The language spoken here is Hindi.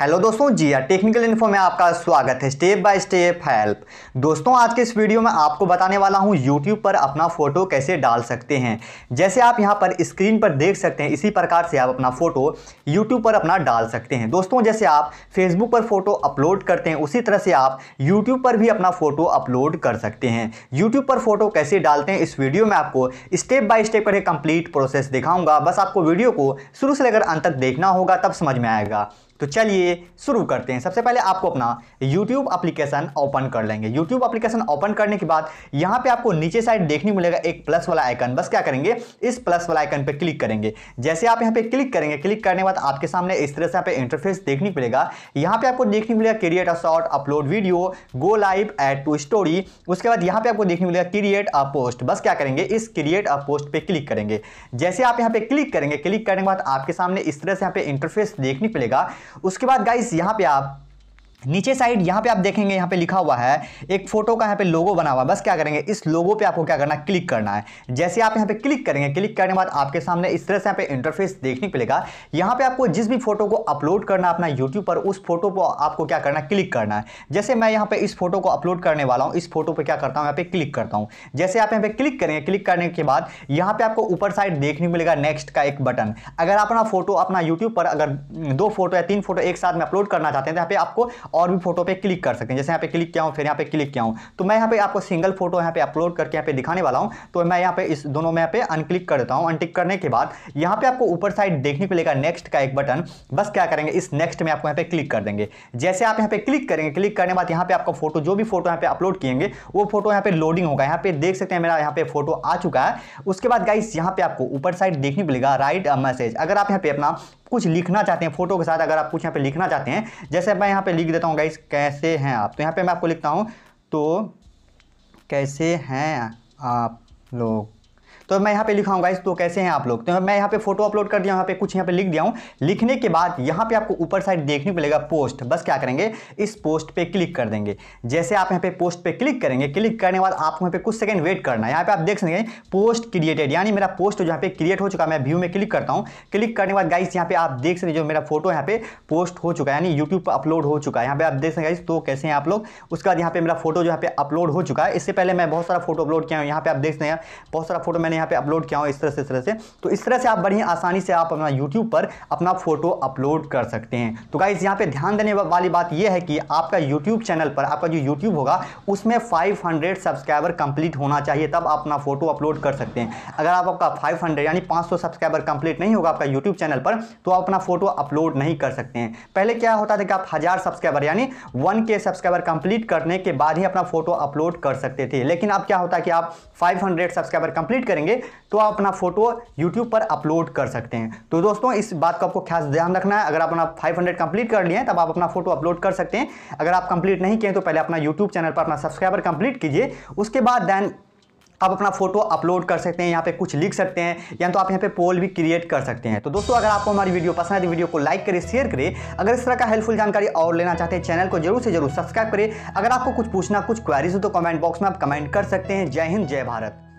हेलो दोस्तों जी हाँ टेक्निकल इन्फो में आपका स्वागत है स्टेप बाय स्टेप हेल्प दोस्तों आज के इस वीडियो में आपको बताने वाला हूं यूट्यूब पर अपना फ़ोटो कैसे डाल सकते हैं जैसे आप यहां पर स्क्रीन पर देख सकते हैं इसी प्रकार से आप अपना फ़ोटो यूट्यूब पर अपना डाल सकते हैं दोस्तों जैसे आप फेसबुक पर फ़ोटो अपलोड करते हैं उसी तरह से आप यूट्यूब पर भी अपना फ़ोटो अपलोड कर सकते हैं यूट्यूब पर फ़ोटो कैसे डालते हैं इस वीडियो में आपको स्टेप बाय स्टेप करके कंप्लीट प्रोसेस दिखाऊंगा बस आपको वीडियो को शुरू से लेकर अंत तक देखना होगा तब समझ में आएगा तो चलिए शुरू करते हैं सबसे पहले आपको अपना YouTube एप्लीकेशन ओपन कर लेंगे YouTube एप्लीकेशन ओपन करने के बाद यहाँ पे आपको नीचे साइड देखने मिलेगा एक प्लस वाला आइकन बस क्या करेंगे इस प्लस वाला आइकन पे क्लिक करेंगे जैसे आप यहाँ पे क्लिक करेंगे क्लिक करने के बाद आपके सामने इस तरह से यहाँ पे इंटरफेस देखने मिलेगा यहाँ पे आपको देखने को मिलेगा create a short upload video go live add to story उसके बाद यहाँ पे आपको देखने मिलेगा क्रिएट अ पोस्ट बस क्या करेंगे इस क्रिएट अ पोस्ट पर क्लिक करेंगे जैसे आप यहाँ पे क्लिक करेंगे क्लिक करने के बाद आपके सामने इस तरह से यहाँ पे इंटरफेस देखने मिलेगा उसके बाद गाइस यहां पे आप नीचे साइड यहाँ पे आप देखेंगे यहाँ पे लिखा हुआ है एक फोटो का यहाँ पे लोगो बना हुआ है बस क्या करेंगे इस लोगो पे आपको क्या करना है क्लिक करना है जैसे आप यहाँ पे क्लिक करेंगे क्लिक करने के बाद आपके सामने इस तरह से यहाँ पे इंटरफेस देखने को मिलेगा यहाँ पे आपको जिस भी फोटो को अपलोड करना अपना यूट्यूब पर उस फोटो को आपको क्या करना है क्लिक करना है जैसे मैं यहाँ पे इस फोटो को अपलोड करने वाला हूँ इस फोटो पर क्या करता हूँ यहाँ पे क्लिक करता हूँ जैसे आप यहाँ पे क्लिक करेंगे क्लिक करने के बाद यहाँ पे आपको ऊपर साइड देखने को मिलेगा नेक्स्ट का एक बटन अगर अपना फोटो अपना यूट्यूब पर अगर दो फोटो या तीन फोटो एक साथ में अपलोड करना चाहते हैं तो यहाँ पे आपको और भी फोटो पे क्लिक कर सकते हैं जैसे यहाँ पे क्लिक किया हूँ फिर यहाँ पे क्लिक किया हूँ तो मैं यहाँ पे आपको सिंगल फोटो यहाँ पे अपलोड करके यहाँ पे दिखाने वाला हूँ तो मैं यहाँ पे इस दोनों में यहाँ पे अनक्लिक कर देता हूँ अनटिक करने के बाद यहाँ पे आपको ऊपर साइड देखने को मिलेगा नेक्स्ट का एक बटन बस क्या करेंगे इस नेक्स्ट में आपको यहाँ पे क्लिक कर देंगे जैसे आप यहाँ पे क्लिक करेंगे क्लिक करने के बाद यहाँ पे आपका फोटो जो भी फोटो यहाँ पे अपलोड किएंगे वो फोटो यहाँ पे लोडिंग होगा यहाँ पे देख सकते हैं मेरा यहाँ पे फोटो आ चुका है उसके बाद गाइस यहाँ पे आपको ऊपर साइड देखने को मिलेगा राइट मैसेज अगर आप यहाँ पे अपना कुछ लिखना चाहते हैं फोटो के साथ अगर आप कुछ यहाँ पे लिखना चाहते हैं जैसे मैं यहाँ पे लिख देता हूँ गाइस कैसे हैं आप तो यहाँ पे मैं आपको लिखता हूँ तो कैसे हैं आप लोग तो मैं यहाँ पे लिखाऊंगा इस गाइस तो कैसे हैं आप लोग तो मैं यहाँ पे फोटो अपलोड कर दिया यहाँ पे कुछ यहाँ पे लिख दिया हूँ लिखने के बाद यहाँ पे आपको ऊपर साइड देखने को मिलेगा पोस्ट बस क्या करेंगे इस पोस्ट पे क्लिक कर देंगे जैसे आप यहाँ पे पोस्ट पे क्लिक करेंगे क्लिक करने के बाद आपको यहाँ पे कुछ सेकंड वेट करना है यहाँ पे आप देख सकेंगे पोस्ट क्रिएटेड यानी मेरा पोस्ट जहाँ पे क्रिएट हो चुका मैं व्यू में क्लिक करता हूँ क्लिक करने के बाद गाइस यहाँ पे आप देख सकते जो मेरा फोटो यहाँ पे पोस्ट हो चुका है यानी यूट्यूब पर अपलोड हो चुका है यहाँ पे आप देख सकते तो कैसे हैं आप लोग उसके बाद यहाँ पे मेरा फोटो जो यहाँ पे अपलोड हो चुका है इससे पहले मैं बहुत सारा फोटो अपलोड किया हूँ यहाँ पे आप देख सकते हैं बहुत सारा फोटो मैंने मैंने यहाँ पे अपलोड किया हूँ इस तरह से इस तरह से तो इस तरह से आप बढ़िया आसानी से आप अपना यूट्यूब पर अपना फोटो अपलोड कर सकते हैं तो गाइज यहाँ पे ध्यान देने वाली बात यह है कि आपका यूट्यूब चैनल पर आपका जो यूट्यूब होगा उसमें फाइव सब्सक्राइबर कंप्लीट होना चाहिए तब आप अपना फोटो अपलोड कर सकते हैं अगर आप आपका फाइव यानी पाँच सब्सक्राइबर कंप्लीट नहीं होगा आपका यूट्यूब चैनल पर तो आप अपना फोटो अपलोड नहीं कर सकते हैं पहले क्या होता था कि आप हज़ार सब्सक्राइबर यानी वन के सब्सक्राइबर कंप्लीट करने के बाद ही अपना फोटो अपलोड कर सकते थे लेकिन अब क्या होता है कि आप 500 सब्सक्राइबर कंप्लीट करेंगे करेंगे तो आप अपना फोटो यूट्यूब पर अपलोड कर सकते हैं तो दोस्तों इस बात का आपको खास ध्यान रखना है अगर आप अपना 500 कंप्लीट कर लिए हैं तब आप अपना फोटो अपलोड कर सकते हैं अगर आप कंप्लीट नहीं किए तो पहले अपना यूट्यूब चैनल पर अपना सब्सक्राइबर कंप्लीट कीजिए उसके बाद दैन आप अपना फोटो अपलोड कर सकते हैं यहाँ पे कुछ लिख सकते हैं या तो आप यहाँ पे पोल भी क्रिएट कर सकते हैं तो दोस्तों अगर आपको हमारी वीडियो पसंद है तो वीडियो को लाइक करें शेयर करें अगर इस तरह का हेल्पफुल जानकारी और लेना चाहते हैं चैनल को जरूर से जरूर सब्सक्राइब करें अगर आपको कुछ पूछना कुछ क्वारीज हो तो कमेंट बॉक्स में आप कमेंट कर सकते हैं जय हिंद जय भारत